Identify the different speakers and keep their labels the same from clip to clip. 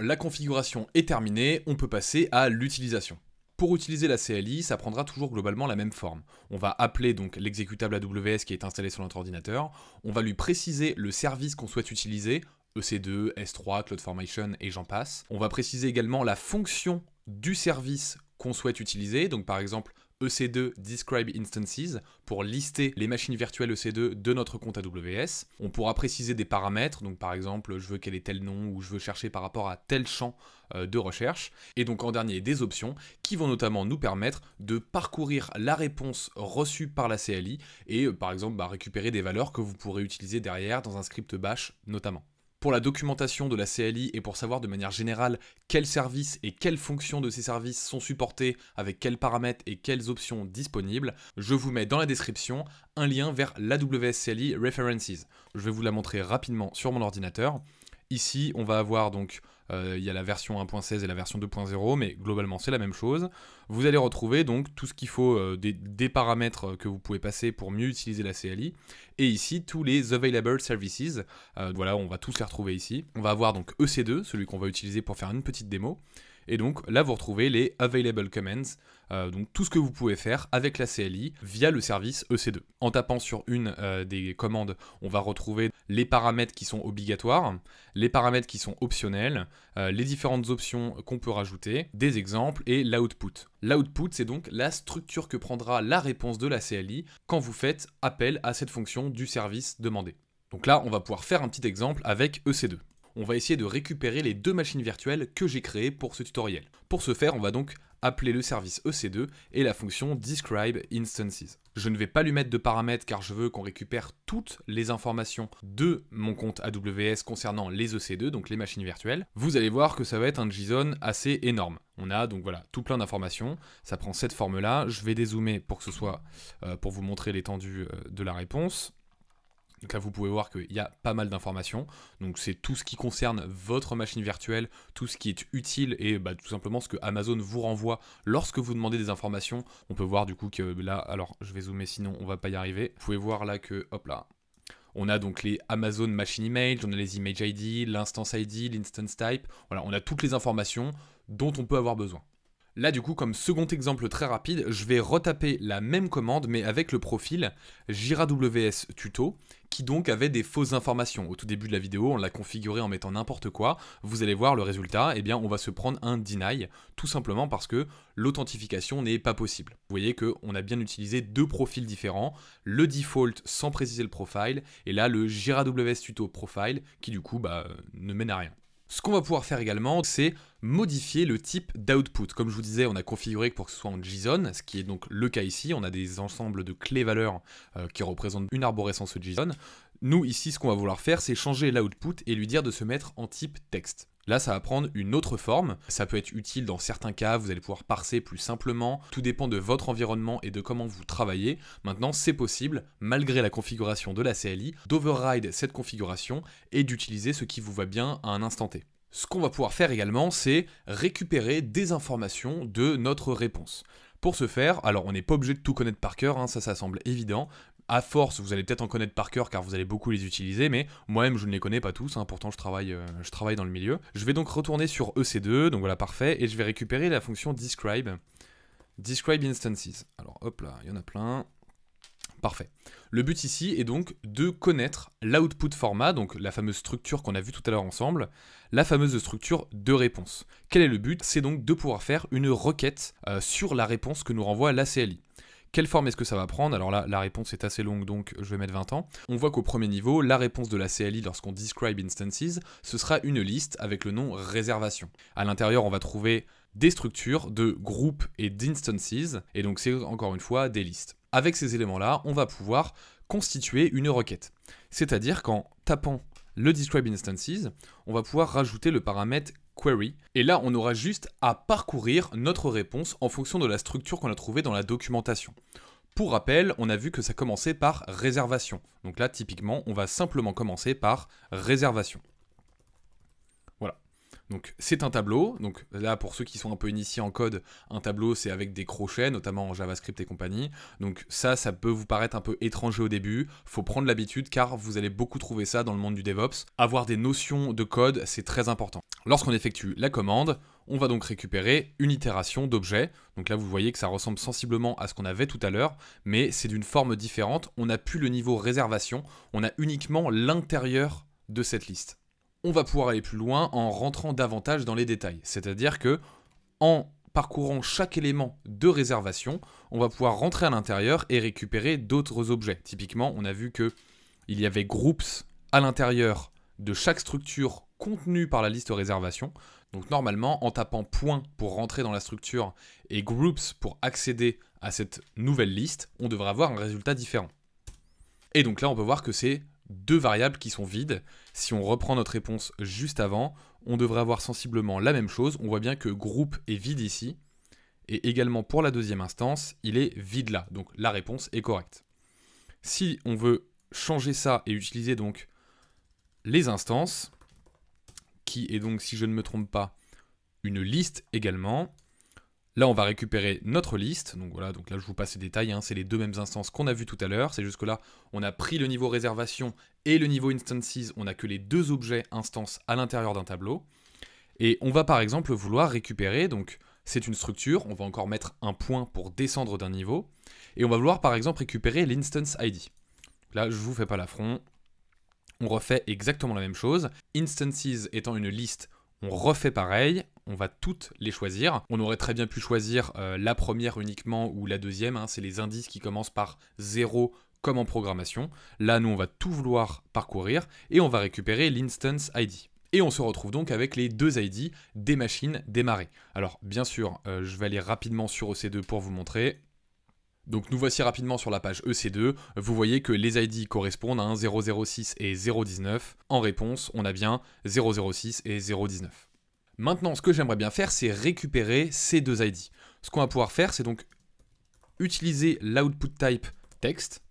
Speaker 1: La configuration est terminée, on peut passer à l'utilisation. Pour utiliser la CLI, ça prendra toujours globalement la même forme. On va appeler donc l'exécutable AWS qui est installé sur notre ordinateur, on va lui préciser le service qu'on souhaite utiliser, EC2, S3, CloudFormation et j'en passe. On va préciser également la fonction du service qu'on souhaite utiliser, donc par exemple EC2 Describe Instances pour lister les machines virtuelles EC2 de notre compte AWS. On pourra préciser des paramètres, donc par exemple je veux qu'elle est tel nom ou je veux chercher par rapport à tel champ euh, de recherche. Et donc en dernier des options qui vont notamment nous permettre de parcourir la réponse reçue par la CLI et euh, par exemple bah, récupérer des valeurs que vous pourrez utiliser derrière dans un script bash notamment pour la documentation de la CLI et pour savoir de manière générale quels services et quelles fonctions de ces services sont supportés avec quels paramètres et quelles options disponibles, je vous mets dans la description un lien vers l'AWS CLI References. Je vais vous la montrer rapidement sur mon ordinateur. Ici, on va avoir donc euh, il y a la version 1.16 et la version 2.0, mais globalement c'est la même chose. Vous allez retrouver donc tout ce qu'il faut euh, des, paramètres que vous pouvez passer pour mieux utiliser la CLI. Et ici tous les available services. Euh, voilà, on va tous les retrouver ici. On va avoir donc EC2, celui qu'on va utiliser pour faire une petite démo. Et donc là, vous retrouvez les available commands. Euh, donc tout ce que vous pouvez faire avec la CLI via le service EC2. En tapant sur une euh, des commandes, on va retrouver les paramètres qui sont obligatoires, les paramètres qui sont optionnels, euh, les différentes options qu'on peut rajouter, des exemples et l'output. L'output, c'est donc la structure que prendra la réponse de la CLI quand vous faites appel à cette fonction du service demandé. Donc là, on va pouvoir faire un petit exemple avec EC2 on va essayer de récupérer les deux machines virtuelles que j'ai créées pour ce tutoriel. Pour ce faire, on va donc appeler le service EC2 et la fonction describe instances. Je ne vais pas lui mettre de paramètres car je veux qu'on récupère toutes les informations de mon compte AWS concernant les EC2, donc les machines virtuelles. Vous allez voir que ça va être un JSON assez énorme. On a donc voilà tout plein d'informations. Ça prend cette forme-là. Je vais dézoomer pour que ce soit euh, pour vous montrer l'étendue euh, de la réponse. Donc là, vous pouvez voir qu'il y a pas mal d'informations. Donc c'est tout ce qui concerne votre machine virtuelle, tout ce qui est utile et bah, tout simplement ce que Amazon vous renvoie lorsque vous demandez des informations. On peut voir du coup que là, alors je vais zoomer sinon on va pas y arriver. Vous pouvez voir là que, hop là, on a donc les Amazon Machine Image, on a les Image ID, l'Instance ID, l'Instance Type. Voilà, on a toutes les informations dont on peut avoir besoin. Là du coup comme second exemple très rapide, je vais retaper la même commande mais avec le profil JiraWS tuto qui donc avait des fausses informations. Au tout début de la vidéo, on l'a configuré en mettant n'importe quoi. Vous allez voir le résultat, eh bien on va se prendre un deny tout simplement parce que l'authentification n'est pas possible. Vous voyez qu'on a bien utilisé deux profils différents, le default sans préciser le profile et là le JiraWS tuto profile qui du coup bah, euh, ne mène à rien. Ce qu'on va pouvoir faire également, c'est modifier le type d'output. Comme je vous disais, on a configuré pour que ce soit en JSON, ce qui est donc le cas ici. On a des ensembles de clés valeurs euh, qui représentent une arborescence JSON. Nous, ici, ce qu'on va vouloir faire, c'est changer l'output et lui dire de se mettre en type texte. Là, ça va prendre une autre forme. Ça peut être utile dans certains cas, vous allez pouvoir parser plus simplement. Tout dépend de votre environnement et de comment vous travaillez. Maintenant, c'est possible, malgré la configuration de la CLI, d'override cette configuration et d'utiliser ce qui vous va bien à un instant T. Ce qu'on va pouvoir faire également, c'est récupérer des informations de notre réponse. Pour ce faire, alors on n'est pas obligé de tout connaître par cœur, hein, ça ça semble évident, à force, vous allez peut-être en connaître par cœur car vous allez beaucoup les utiliser, mais moi-même je ne les connais pas tous, hein. pourtant je travaille, euh, je travaille dans le milieu. Je vais donc retourner sur EC2, donc voilà parfait, et je vais récupérer la fonction describe. Describe instances. Alors hop là, il y en a plein. Parfait. Le but ici est donc de connaître l'output format, donc la fameuse structure qu'on a vue tout à l'heure ensemble, la fameuse structure de réponse. Quel est le but C'est donc de pouvoir faire une requête euh, sur la réponse que nous renvoie la CLI. Quelle forme est-ce que ça va prendre Alors là, la réponse est assez longue, donc je vais mettre 20 ans. On voit qu'au premier niveau, la réponse de la CLI lorsqu'on describe instances, ce sera une liste avec le nom réservation. À l'intérieur, on va trouver des structures de groupes et d'instances, et donc c'est encore une fois des listes. Avec ces éléments-là, on va pouvoir constituer une requête. C'est-à-dire qu'en tapant le describe instances, on va pouvoir rajouter le paramètre query. Et là, on aura juste à parcourir notre réponse en fonction de la structure qu'on a trouvée dans la documentation. Pour rappel, on a vu que ça commençait par réservation. Donc là, typiquement, on va simplement commencer par réservation. Donc c'est un tableau. Donc là, pour ceux qui sont un peu initiés en code, un tableau c'est avec des crochets, notamment en JavaScript et compagnie. Donc ça, ça peut vous paraître un peu étranger au début. Faut prendre l'habitude car vous allez beaucoup trouver ça dans le monde du DevOps. Avoir des notions de code, c'est très important. Lorsqu'on effectue la commande, on va donc récupérer une itération d'objet. Donc là, vous voyez que ça ressemble sensiblement à ce qu'on avait tout à l'heure, mais c'est d'une forme différente. On n'a plus le niveau réservation, on a uniquement l'intérieur de cette liste on va pouvoir aller plus loin en rentrant davantage dans les détails. C'est-à-dire que en parcourant chaque élément de réservation, on va pouvoir rentrer à l'intérieur et récupérer d'autres objets. Typiquement, on a vu que il y avait groups à l'intérieur de chaque structure contenue par la liste réservation. Donc normalement, en tapant point pour rentrer dans la structure et groups pour accéder à cette nouvelle liste, on devrait avoir un résultat différent. Et donc là, on peut voir que c'est deux variables qui sont vides. Si on reprend notre réponse juste avant, on devrait avoir sensiblement la même chose. On voit bien que groupe est vide ici. Et également pour la deuxième instance, il est vide là. Donc la réponse est correcte. Si on veut changer ça et utiliser donc les instances, qui est donc, si je ne me trompe pas, une liste également, Là, on va récupérer notre liste. Donc voilà, donc là, je vous passe les détails. Hein. C'est les deux mêmes instances qu'on a vues tout à l'heure. C'est jusque-là, on a pris le niveau réservation et le niveau instances. On n'a que les deux objets instances à l'intérieur d'un tableau. Et on va par exemple vouloir récupérer, donc c'est une structure, on va encore mettre un point pour descendre d'un niveau. Et on va vouloir par exemple récupérer l'instance ID. Là, je vous fais pas l'affront. On refait exactement la même chose. Instances étant une liste on refait pareil, on va toutes les choisir. On aurait très bien pu choisir euh, la première uniquement ou la deuxième, hein. c'est les indices qui commencent par 0 comme en programmation. Là, nous, on va tout vouloir parcourir et on va récupérer l'instance ID. Et on se retrouve donc avec les deux ID des machines démarrées. Alors bien sûr, euh, je vais aller rapidement sur OC2 pour vous montrer. Donc nous voici rapidement sur la page EC2, vous voyez que les ID correspondent à 006 et 019. En réponse, on a bien 006 et 019. Maintenant, ce que j'aimerais bien faire, c'est récupérer ces deux ID. Ce qu'on va pouvoir faire, c'est donc utiliser l'output type texte,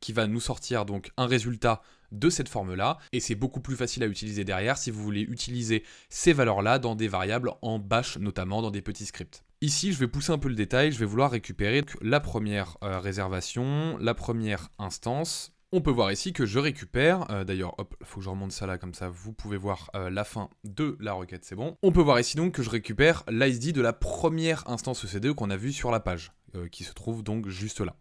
Speaker 1: qui va nous sortir donc un résultat de cette forme-là, et c'est beaucoup plus facile à utiliser derrière si vous voulez utiliser ces valeurs-là dans des variables en bash, notamment dans des petits scripts. Ici, je vais pousser un peu le détail, je vais vouloir récupérer la première euh, réservation, la première instance. On peut voir ici que je récupère, euh, d'ailleurs, hop, faut que je remonte ça là, comme ça vous pouvez voir euh, la fin de la requête, c'est bon. On peut voir ici donc que je récupère l'ISD de la première instance ec qu'on a vue sur la page, qui se trouve donc juste là.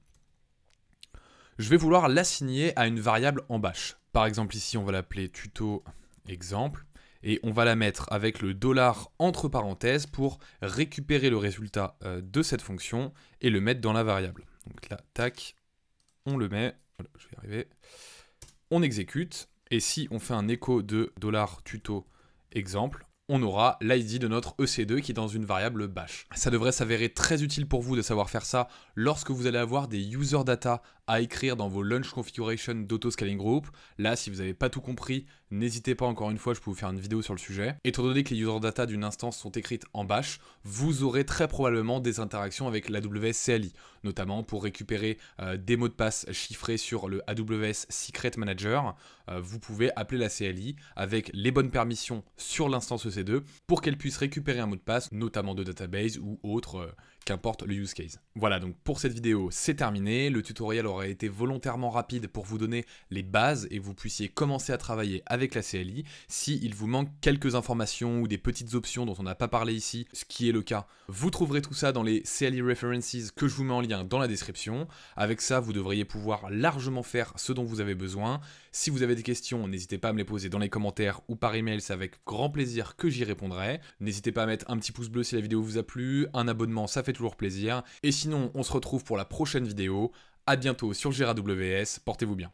Speaker 1: Je vais vouloir l'assigner à une variable en bash. Par exemple ici, on va l'appeler tuto exemple et on va la mettre avec le dollar entre parenthèses pour récupérer le résultat euh, de cette fonction et le mettre dans la variable. Donc là, tac, on le met, je vais arriver, on exécute, et si on fait un écho de dollar tuto exemple, on aura l'ID de notre EC2 qui est dans une variable bash. Ça devrait s'avérer très utile pour vous de savoir faire ça lorsque vous allez avoir des user data à écrire dans vos launch configuration scaling group. Là, si vous n'avez pas tout compris, n'hésitez pas encore une fois, je peux vous faire une vidéo sur le sujet. Étant donné que les user data d'une instance sont écrites en bash, vous aurez très probablement des interactions avec l'AWS CLI notamment pour récupérer euh, des mots de passe chiffrés sur le AWS Secret Manager. Euh, vous pouvez appeler la CLI avec les bonnes permissions sur l'instance EC2 pour qu'elle puisse récupérer un mot de passe, notamment de database ou autre, euh, qu'importe le use case. Voilà donc pour cette vidéo, c'est terminé. Le tutoriel aurait été volontairement rapide pour vous donner les bases et vous puissiez commencer à travailler avec la CLI. S'il il vous manque quelques informations ou des petites options dont on n'a pas parlé ici, ce qui est le cas, vous trouverez tout ça dans les CLI References que je vous mets en lien dans la description. Avec ça, vous devriez pouvoir largement faire ce dont vous avez besoin. Si vous avez des questions, n'hésitez pas à me les poser dans les commentaires ou par email, c'est avec grand plaisir que j'y répondrai. N'hésitez pas à mettre un petit pouce bleu si la vidéo vous a plu, un abonnement, ça fait toujours plaisir. Et sinon, on se retrouve pour la prochaine vidéo. à bientôt sur GRAWS, portez-vous bien.